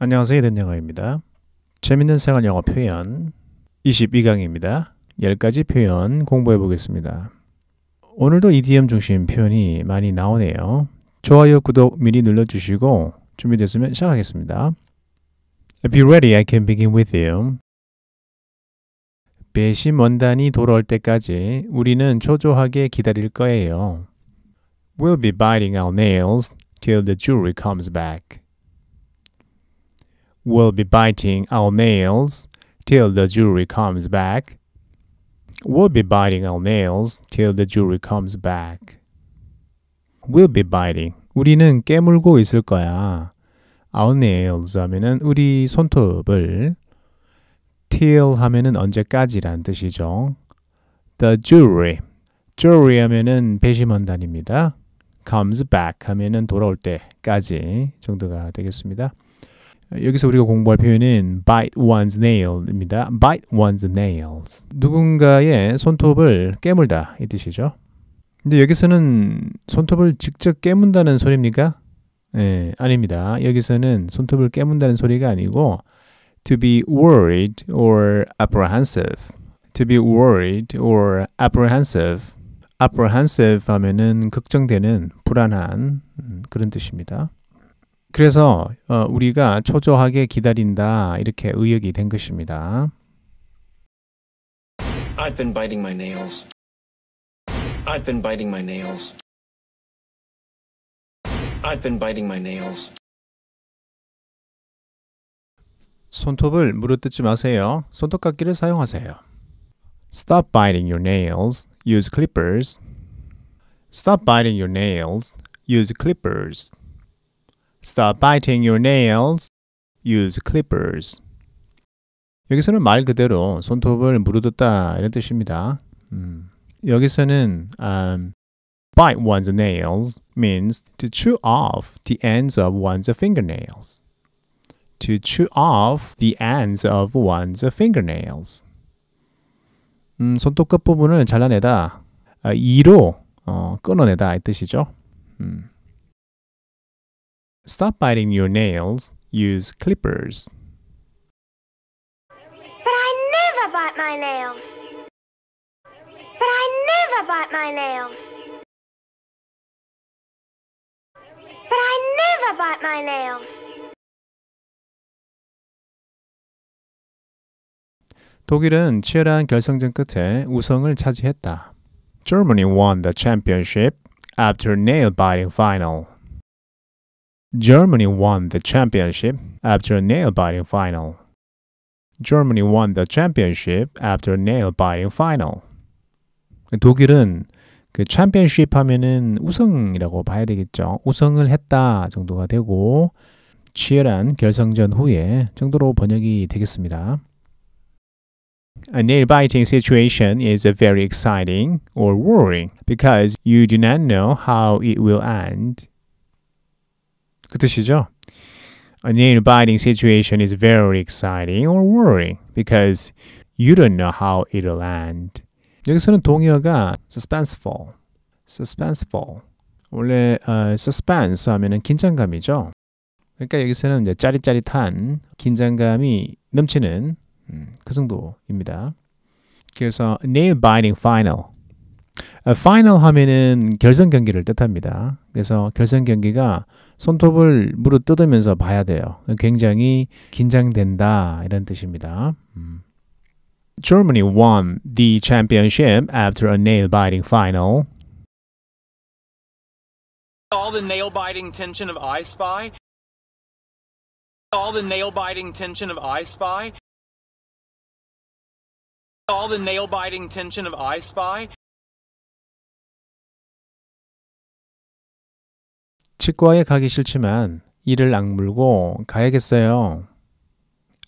안녕하세요. 된영어입니다. 재밌는 생활 영어 표현 22강입니다. 10가지 표현 공부해 보겠습니다. 오늘도 이디엄 중심 표현이 많이 나오네요. 좋아요, 구독 미리 눌러주시고 준비됐으면 시작하겠습니다. If you're ready, I can begin with you. 배심 원단이 돌아올 때까지 우리는 초조하게 기다릴 거예요. We'll be biting our nails till the jury comes back. We'll be biting our nails till the jury comes back. We'll be biting our nails till the jury comes back. We'll be biting. 우리는 깨물고 있을 거야. Our nails 하면은 우리 손톱을 till 하면은 언제까지란 뜻이죠. The jury. jury 하면은 배심원단입니다. comes back 하면은 돌아올 때까지 정도가 되겠습니다. 여기서 우리가 공부할 표현은 bite one's nail입니다. bite one's nails. 누군가의 손톱을 깨물다 이 뜻이죠. 근데 여기서는 손톱을 직접 깨문다는 소리입니까? 예, 아닙니다. 여기서는 손톱을 깨문다는 소리가 아니고 to be worried or apprehensive. to be worried or apprehensive. apprehensive 하면은 걱정되는, 불안한 음, 그런 뜻입니다. 그래서 어, 우리가 초조하게 기다린다 이렇게 의역이 된 것입니다. I've been biting my nails. I've been biting my nails. I've been biting my nails. 손톱을 물어뜯지 마세요. 손톱깎이를 사용하세요. Stop biting your nails. Use clippers. Stop biting your nails. Use clippers. Stop biting your nails. Use clippers. 여기서는 말 그대로 손톱을 물어뜯다 이런 뜻입니다. 음. 여기서는 um, bite one's nails means to chew off the ends of one's fingernails. To chew off the ends of one's fingernails. 음, 손톱 끝부분을 잘라내다, 이로 어, 끊어내다 이 뜻이죠. 음. Stop biting your nails. Use clippers. But I never bite my nails. But I never bite my nails. But I never bite my nails. 독일은 치열한 결승전 끝에 우승을 차지했다. Germany won the championship after nail biting final. Germany won the championship after a nail-biting final. Germany won the championship after a nail-biting final. 독일은 그 챔피언십 하면은 우승이라고 봐야 되겠죠. 우승을 했다 정도가 되고 치열한 결승전 후에 정도로 번역이 되겠습니다. A nail-biting situation is very exciting or worrying because you do not know how it will end. 그 뜻이죠. An inviting situation is very exciting or worrying because you don't know how it'll end. 여기서는 동요가 suspenseful, suspenseful. 원래 어, suspense 하면은 긴장감이죠. 그러니까 여기서는 이제 짜릿짜릿한 긴장감이 넘치는 음, 그 정도입니다. 그래서 nail biting final 파이널 하면은 결선 경기를 뜻합니다. 그래서 결선 경기가 손톱을 무릎 뜯으면서 봐야 돼요. 굉장히 긴장된다 이런 뜻입니다. 음. Germany won the championship after a nail-biting final. All the nail-biting tension of I Spy. All the nail-biting tension of I Spy. All the nail-biting tension of I Spy. 치과에 가기 싫지만 이를 악물고 가야겠어요.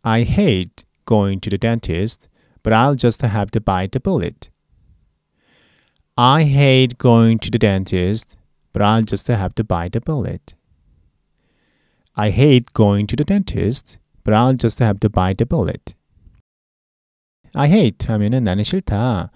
I hate going to the dentist, but I'll just have to bite the bullet. I hate going to the dentist, but I'll just have to bite the bullet. I hate going to the dentist, but I'll just have to bite the bullet. I hate 하면은 나는 싫다.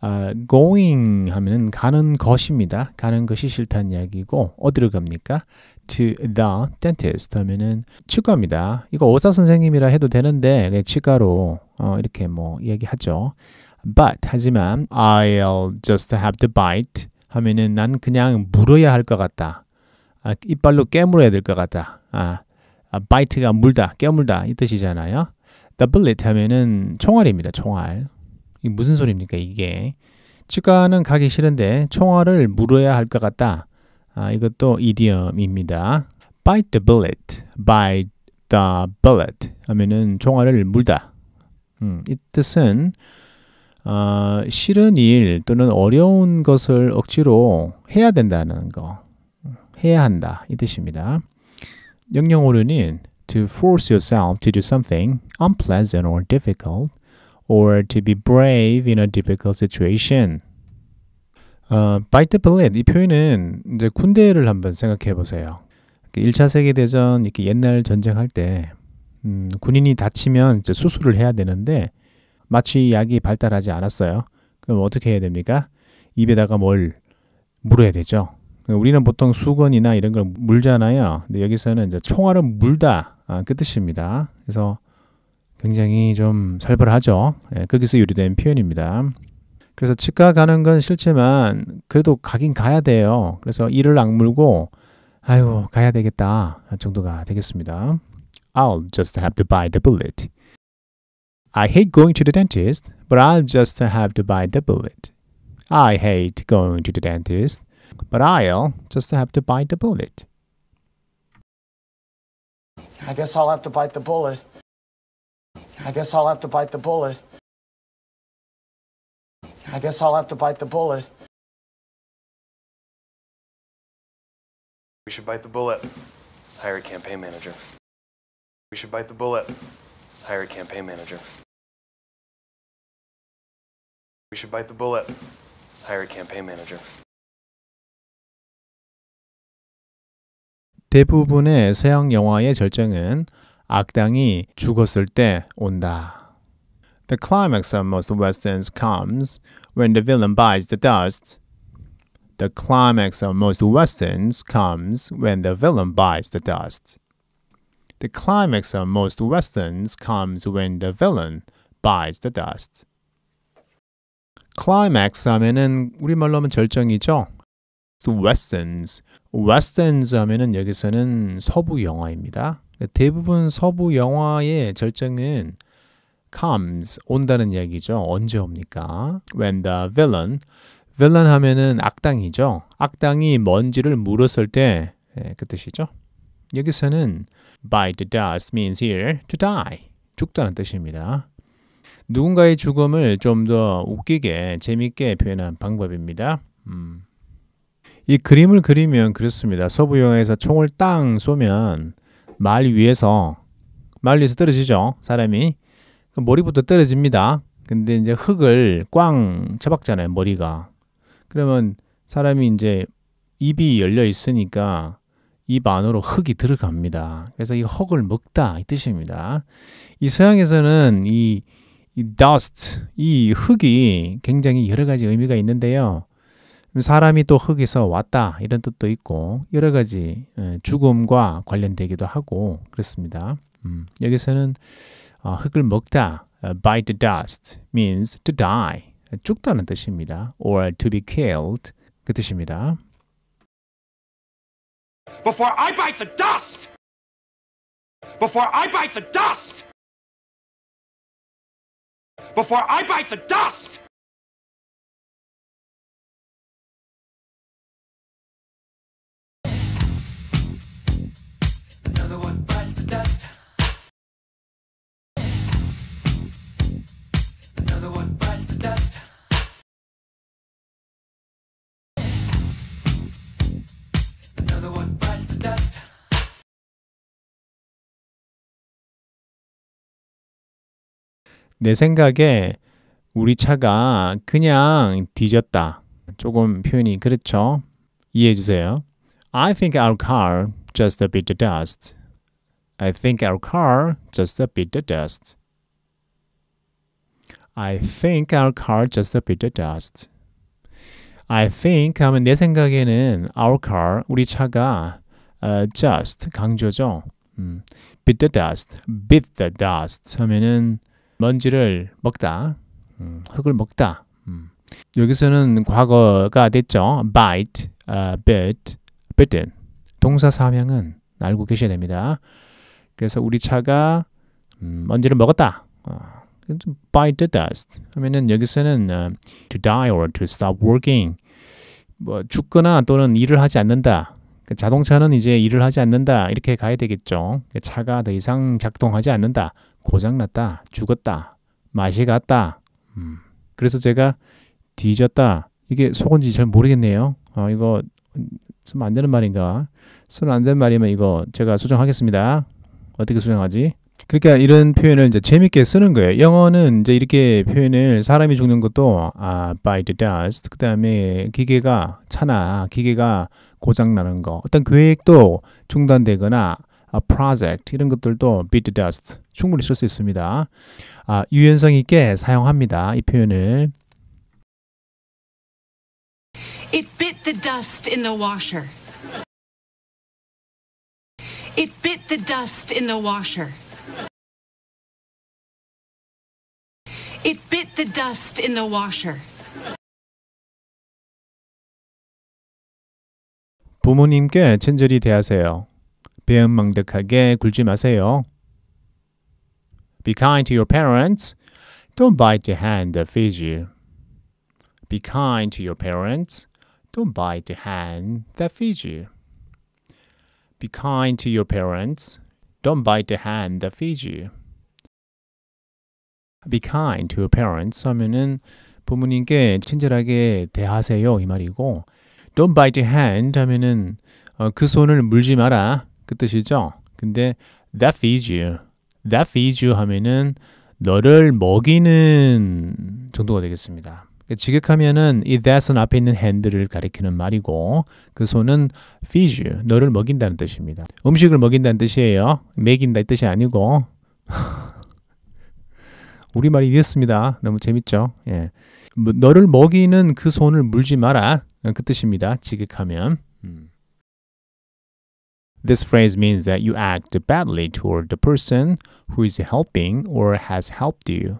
아, going 하면 가는 것입니다. 가는 것이 싫다는 이야기고 어디로 갑니까? to the dentist 하면은 치과입니다. 이거 의사 선생님이라 해도 되는데 치과로 어, 이렇게 뭐이기하죠 But 하지만 I'll just have t h bite 하면은 난 그냥 물어야 할 것 같다. 아, 이빨로 깨물어야 될 것 같다. 아, 아, bite가 물다, 깨물다 이 뜻이잖아요. The bullet 하면은 총알입니다. 총알. 이게 무슨 소리입니까 이게? 치과는 가기 싫은데 총알을 물어야 할 것 같다. 아, 이것도 이디엄입니다. bite the bullet, bite the bullet 하면은 총알을 물다. 음, 이 뜻은 어, 싫은 일 또는 어려운 것을 억지로 해야 된다는 거, 해야 한다 이 뜻입니다. 영영어로는 to force yourself to do something unpleasant or difficult or to be brave in a difficult situation. 어, bite the bullet 이 표현은 이제 군대를 한번 생각해 보세요. 1차 세계대전 이렇게 옛날 전쟁할 때 음, 군인이 다치면 이제 수술을 해야 되는데 마치 약이 발달하지 않았어요. 그럼 어떻게 해야 됩니까? 입에다가 뭘 물어야 되죠. 우리는 보통 수건이나 이런 걸 물잖아요. 근데 여기서는 이제 총알은 물다 아, 그 뜻입니다. 그래서 굉장히 좀 살벌하죠. 예, 거기서 유리된 표현입니다. 그래서 치과 가는 건 싫지만 그래도 가긴 가야 돼요. 그래서 이를 악물고 아유 가야 되겠다 정도가 되겠습니다. I'll just have to buy the bullet. I hate going to the dentist, but I'll just have to buy the bullet. I hate going to the dentist, but I'll just have to buy the bullet. I guess I'll have to bite the bullet. I guess I'll have to bite the bullet. I guess I'll have to bite the bullet. We should bite the bullet. Hire a campaign manager. We should bite the bullet. Hire a campaign manager. We should bite the bullet. Hire a campaign manager. 대부분의 서양 영화의 절정은 악당이 죽었을 때 온다. The climax of most westerns comes when the villain bites the dust. The climax of most westerns comes when the villain bites the dust. The climax of most westerns comes when the villain bites the dust. climax 하면은 우리말로 하면 절정이죠. westerns. westerns 하면은 여기서는 서부 영화입니다. 대부분 서부 영화의 절정은 comes 온다는 얘기죠. 언제 옵니까? When the villain villain 하면은 악당이죠. 악당이 먼지를 물었을 때그 예, 뜻이죠. 여기서는 by the dust means here to die 죽다는 뜻입니다. 누군가의 죽음을 좀 더 웃기게 재밌게 표현한 방법입니다. 음. 이 그림을 그리면 그렇습니다. 서부 영화에서 총을 땅 쏘면 말 위에서 말 위에서 떨어지죠. 사람이 그 머리부터 떨어집니다. 근데 이제 흙을 꽝 쳐박잖아요. 머리가 그러면 사람이 이제 입이 열려 있으니까 입 안으로 흙이 들어갑니다. 그래서 이 흙을 먹다 이 뜻입니다. 이 서양에서는 이, 이 dust 이 흙이 굉장히 여러 가지 의미가 있는데요. 사람이 또 흙에서 왔다 이런 뜻도 있고 여러 가지 죽음과 관련되기도 하고 그렇습니다. 음, 여기서는 흙을 먹다 bite the dust means to die 죽다는 뜻입니다. or to be killed 그 뜻입니다. Before I bite the dust. Before I bite the dust. Before I bite the dust. 내 생각에 우리 차가 그냥 뒤졌다. 조금 표현이 그렇죠. 이해해 주세요. I think our car just a bit of dust. I think our car just b e t t h dust. I think our car just b e t the dust. I think 하면 내 생각에는 our car 우리 차가 uh, just 강조죠. 음, b e t the dust, b e t the dust 하면은 먼지를 먹다, 음, 흙을 먹다. 음. 여기서는 과거가 됐죠. bite, uh, bit, bitten. 동사 사명은 알고 계셔야 됩니다. 그래서 우리 차가 음, 먼지를 먹었다. 어, by the dust 하면은 여기서는 어, to die or to stop working 뭐 죽거나 또는 일을 하지 않는다. 그 자동차는 이제 일을 하지 않는다 이렇게 가야 되겠죠. 그 차가 더 이상 작동하지 않는다. 고장났다. 죽었다. 맛이 갔다. 음. 그래서 제가 뒤졌다. 이게 속은지 잘 모르겠네요. 어, 이거 쓰면 안 되는 말인가? 쓰면 안 되는 말이면 이거 제가 수정하겠습니다. 어떻게 수정하지? 그러니까 이런 표현을 이제 재밌게 쓰는 거예요. 영어는 이제 이렇게 표현을 사람이 죽는 것도 아, by the dust 그다음에 기계가 차나 기계가 고장 나는 거 어떤 계획도 중단되거나 아, project 이런 것들도 beat the dust 충분히 쓸 수 있습니다. 아, 유연성 있게 사용합니다. 이 표현을 It bit the dust in the washer. It bit the dust in the washer. It bit the dust in the washer. 부모님께 친절히 대하세요. 배은망덕하게 굴지 마세요. Be kind to your parents. Don't bite the hand that feeds you. Be kind to your parents. Don't bite the hand that feeds you. Be kind to your parents. Don't bite the hand that feeds you. Be kind to your parents 하면은 부모님께 친절하게 대하세요 이 말이고 Don't bite the hand 하면은 어, 그 손을 물지 마라 그 뜻이죠. 근데 that feeds you, that feeds you 하면은 너를 먹이는 정도가 되겠습니다. 지극하면은 이 that은 앞에 있는 hand를 가리키는 말이고 그 손은 feed 너를 먹인다는 뜻입니다. 음식을 먹인다는 뜻이에요. 먹인다 이 뜻이 아니고 우리말이 이랬습니다. 너무 재밌죠? 예. 뭐 너를 먹이는 그 손을 물지 마라. 그 뜻입니다. 지극하면. 음. This phrase means that you act badly toward the person who is helping or has helped you.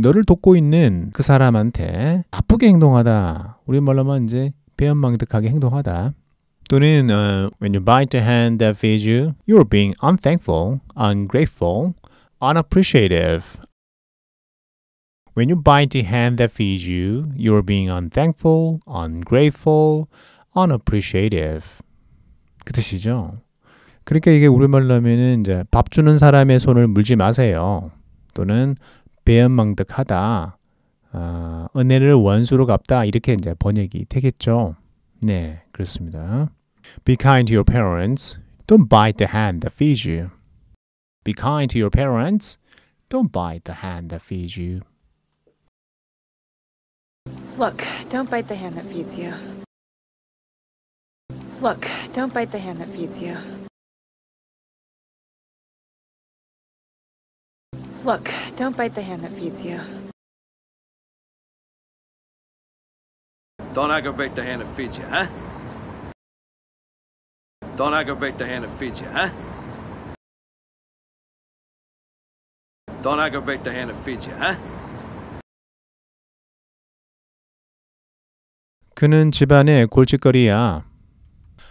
너를 돕고 있는 그 사람한테 나쁘게 행동하다. 우리말로 하면 이제 배은망덕하게 행동하다. 또는 uh, when you bite the hand that feeds you, you're being unthankful, ungrateful, unappreciative. When you bite the hand that feeds you, you're being unthankful, ungrateful, unappreciative. 그 뜻이죠. 그러니까 이게 우리말로 하면은 이제 밥 주는 사람의 손을 물지 마세요. 또는 배은망덕하다. 아, 은혜를 원수로 갚다 이렇게 이제 번역이 되겠죠. 네, 그렇습니다. Be kind to your parents. Don't bite the hand that feeds you. Be kind to your parents. Don't bite the hand that feeds you. Look, don't bite the hand that feeds you. Look, don't bite the hand that feeds you. Look, don't bite the hand that feeds you. Don't aggravate the hand that feeds you, huh? Don't aggravate the hand that feeds you, huh? Don't aggravate the hand that feeds you, huh? 그는 집안의 골칫거리야.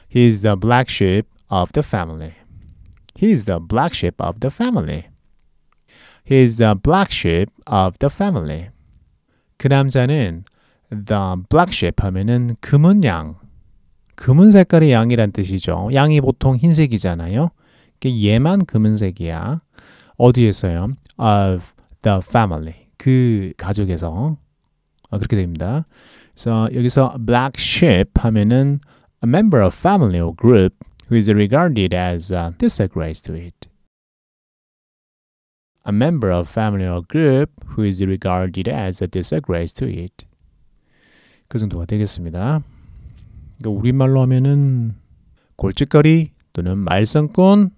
He is the black sheep of the family. He is the black sheep of the family. He is the black sheep of the family. 그 남자는 the black sheep 하면은 금은 양. 금은 색깔의 양이란 뜻이죠. 양이 보통 흰색이잖아요. 얘만 금은색이야. 어디에서요? of the family. 그 가족에서. 그렇게 됩니다. 그래서 여기서 black sheep 하면은 a member of family or group who is regarded as uh, disagrees to it. a member of family or group who is regarded as a disgrace to it. 그 정도가 되겠습니다. 그러니까 우리말로 하면은 골칫거리 또는 말썽꾼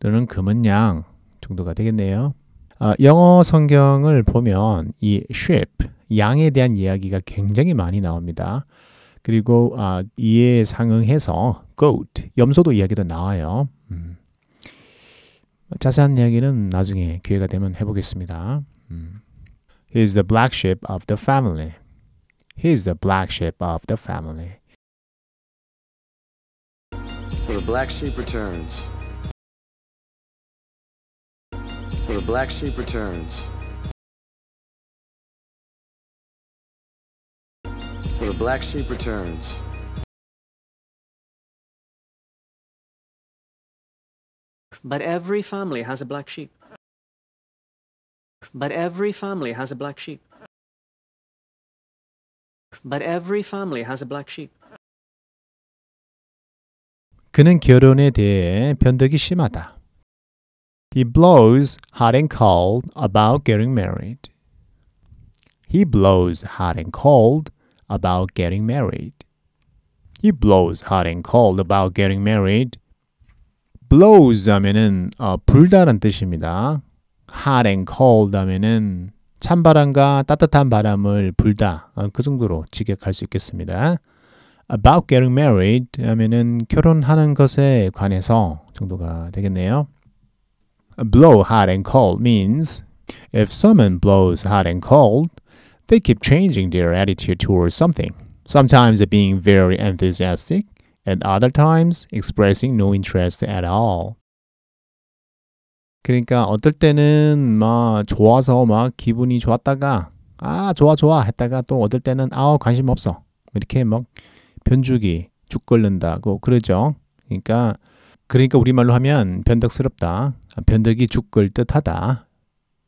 또는 금은 양 정도가 되겠네요. 아, 영어 성경을 보면 이 sheep, 양에 대한 이야기가 굉장히 많이 나옵니다. 그리고 아, 이에 상응해서 goat, 염소도 이야기도 나와요. 음. 자세한 이야기는 나중에 기회가 되면 해보겠습니다. 음. He is the black sheep of the family. He is the black sheep of the family. So the black sheep returns. So the black sheep returns. So the black sheep returns. But every family has a black sheep. But every family has a black sheep. But every family has a black sheep. 그는 결혼에 대해 변덕이 심하다. He blows hot and cold about getting married. He blows hot and cold about getting married. He blows hot and cold about getting married. blows 하면은 어, 불다란 뜻입니다. hot and cold 하면은 찬바람과 따뜻한 바람을 불다 어, 그 정도로 직역할 수 있겠습니다. about getting married 하면은 결혼하는 것에 관해서 정도가 되겠네요. blow hot and cold means if someone blows hot and cold, they keep changing their attitude towards something. Sometimes being very enthusiastic, at other times expressing no interest at all. 그러니까 어떨 때는 막 좋아서 막 기분이 좋았다가 아 좋아 좋아 했다가 또 어떨 때는 아 관심 없어 이렇게 막변죽이죽 걸른다고 그러죠. 그러니까 그러니까 우리말로 하면 변덕스럽다, 아, 변덕이 죽걸 듯하다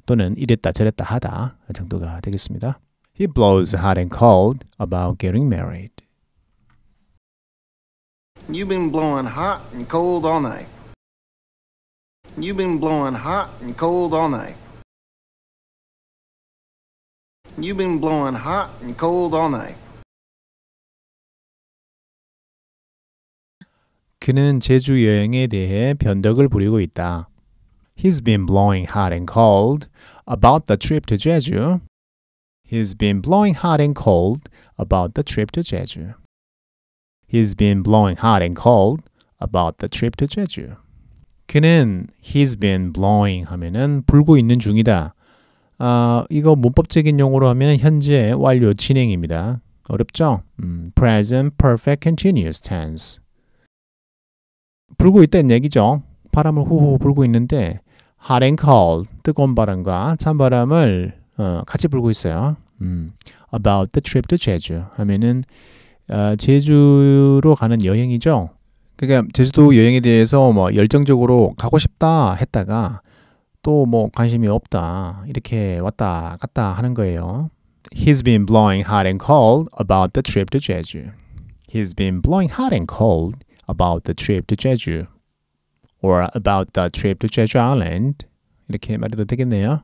또는 이랬다 저랬다 하다 정도가 되겠습니다. He blows hot and cold about getting married. You've been blowing hot and cold all night. You've been blowing hot and cold all night. You've been blowing hot and cold all night. 그는 제주 여행에 대해 변덕을 부리고 있다. He's been blowing hot and cold about the trip to Jeju. He's been blowing hot and cold about the trip to Jeju. He's been blowing hot and cold about the trip to Jeju. 그는 he's been blowing 하면은 불고 있는 중이다. 아, 이거 문법적인 용어로 하면 현재 완료 진행입니다. 어렵죠? 음, present perfect continuous tense. 불고 있다는 얘기죠. 바람을 후후 불고 있는데 hot and cold 뜨거운 바람과 찬바람을 어, 같이 불고 있어요. 음, about the trip to Jeju 하면은 아, 제주로 가는 여행이죠. 그러니까 제주도 여행에 대해서 뭐 열정적으로 가고 싶다 했다가 또 뭐 관심이 없다 이렇게 왔다 갔다 하는 거예요. He's been blowing hot and cold about the trip to Jeju. He's been blowing hot and cold about the trip to Jeju. or about the trip to Jeju Island. 이렇게 말해도 되겠네요.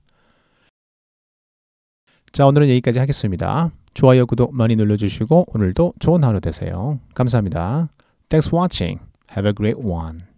자, 오늘은 여기까지 하겠습니다. 좋아요, 구독 많이 눌러주시고 오늘도 좋은 하루 되세요. 감사합니다. Thanks for watching. Have a great one.